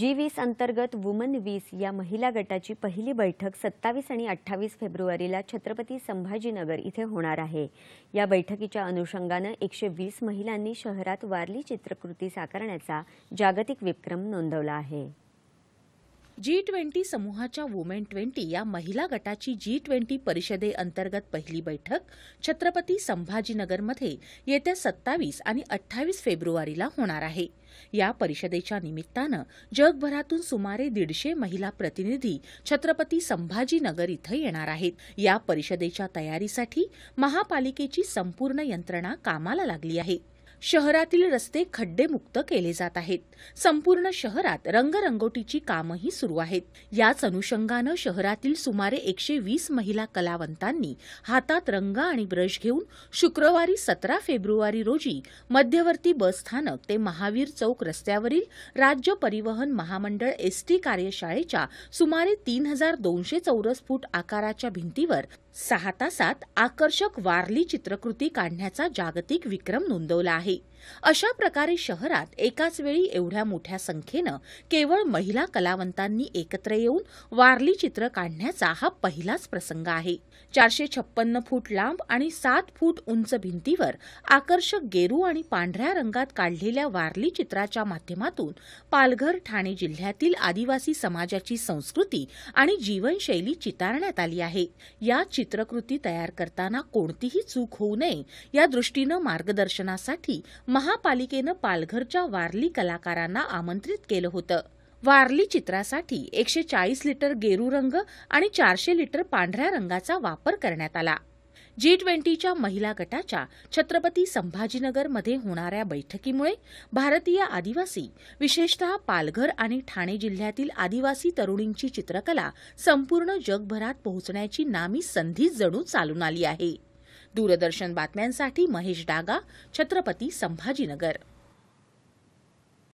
जी वीस अंतर्गत वुमन वीस या महिला गटाची पहिली बैठक सत्तावीस आणि अठ्ठावीस फेब्रुवारीला छत्रपती संभाजीनगर इथे होणार आहे या बैठकीच्या अनुषंगानं एकशे वीस महिलांनी शहरात वारली चित्रकृती साकारण्याचा जागतिक विक्रम नोंदवला आहे जी ट्वेंटी समूहाच्या वुमेन ट्वेंटी या महिला गटाची जी ट्वेंटी परिषदेअंतर्गत पहिली बैठक छत्रपती संभाजीनगरमध्ये येत्या सत्तावीस आणि अठ्ठावीस फेब्रुवारीला होणार आहे या परिषदेच्या निमित्तानं जगभरातून सुमारे दीडशे महिला प्रतिनिधी छत्रपती संभाजीनगर इथं येणार आहेत या परिषदेच्या तयारीसाठी महापालिकेची संपूर्ण यंत्रणा कामाला लागली आहे शहरातील रस्ते खड्डेमुक्त केले जात आहेत संपूर्ण शहरात रंगरंगोटीची कामंही सुरू आहेत याच अनुषंगानं शहरातील सुमारे एकशे वीस महिला कलावंतांनी हातात रंग आणि ब्रश घेऊन शुक्रवारी सतरा फेब्रुवारी रोजी मध्यवर्ती बसस्थानक ते महावीर चौक रस्त्यावरील राज्य परिवहन महामंडळ एसटी कार्यशाळेच्या सुमारे तीन हजार दोनशे चौरस फूट आकाराच्या भिंतीवर सहा तासात आकर्षक वारली चित्रकृती काढण्याचा जागतिक विक्रम नोंदवला आहे अशा प्रकारे शहरात एकाच वेळी एवढ्या मोठ्या संख्येनं केवळ महिला कलावंतांनी एकत्र येऊन वारली चित्र काढण्याचा हा पहिलाच प्रसंग आहे चारशे छप्पन्न फूट लांब आणि सात फूट उंच भिंतीवर आकर्षक गेरू आणि पांढऱ्या रंगात काढलेल्या वारली चित्राच्या माध्यमातून पालघर ठाणे जिल्ह्यातील आदिवासी समाजाची संस्कृती आणि जीवनशैली चितारण्यात आली आहे या चित्रकृती तयार करताना कोणतीही चूक होऊ नये या दृष्टीनं मार्गदर्शनासाठी महापालिकेनं पालघरच्या वारली कलाकारांना आमंत्रित केलं होतं वारली चित्रासाठी एकशे चाळीस लिटर गेरू रंग आणि चारशे लिटर पांढऱ्या रंगाचा वापर करण्यात आला जी ट्वेंटीच्या महिला गटाच्या छत्रपती संभाजीनगरमध्ये होणाऱ्या बैठकीमुळे भारतीय आदिवासी विशेषतः पालघर आणि ठाणे जिल्ह्यातील आदिवासी तरुणींची चित्रकला संपूर्ण जगभरात पोहोचण्याची नामी संधी जणू चालून आली आहे दूरदर्शन बातम्यांसाठी महेश डागा छत्रपती संभाजीनगर